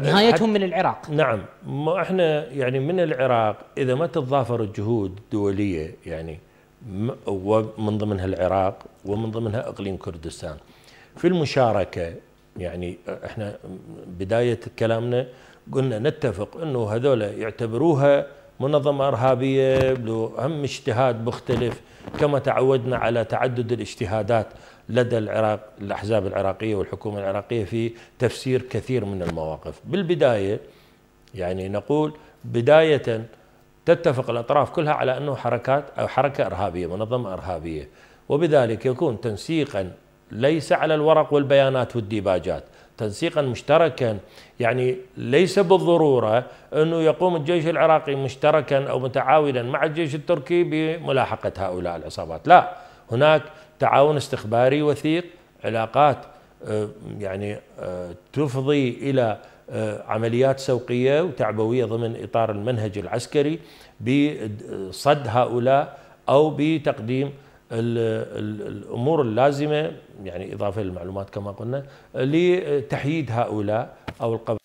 نهايتهم من العراق نعم ما احنا يعني من العراق اذا ما تتضافر الجهود الدوليه يعني ومن ضمنها العراق ومن ضمنها اقليم كردستان في المشاركه يعني احنا بدايه كلامنا قلنا نتفق انه هذول يعتبروها منظمه ارهابيه هم اجتهاد مختلف كما تعودنا على تعدد الاجتهادات لدى العراق الأحزاب العراقية والحكومة العراقية في تفسير كثير من المواقف بالبداية يعني نقول بداية تتفق الأطراف كلها على أنه حركات أو حركة إرهابية منظمة إرهابية وبذلك يكون تنسيقا ليس على الورق والبيانات والديباجات تنسيقا مشتركا يعني ليس بالضروره انه يقوم الجيش العراقي مشتركا او متعاونا مع الجيش التركي بملاحقه هؤلاء العصابات، لا هناك تعاون استخباري وثيق علاقات آه، يعني آه، تفضي الى آه، عمليات سوقيه وتعبويه ضمن اطار المنهج العسكري بصد هؤلاء او بتقديم الامور اللازمه يعني اضافه للمعلومات كما قلنا لتحييد هؤلاء او القبض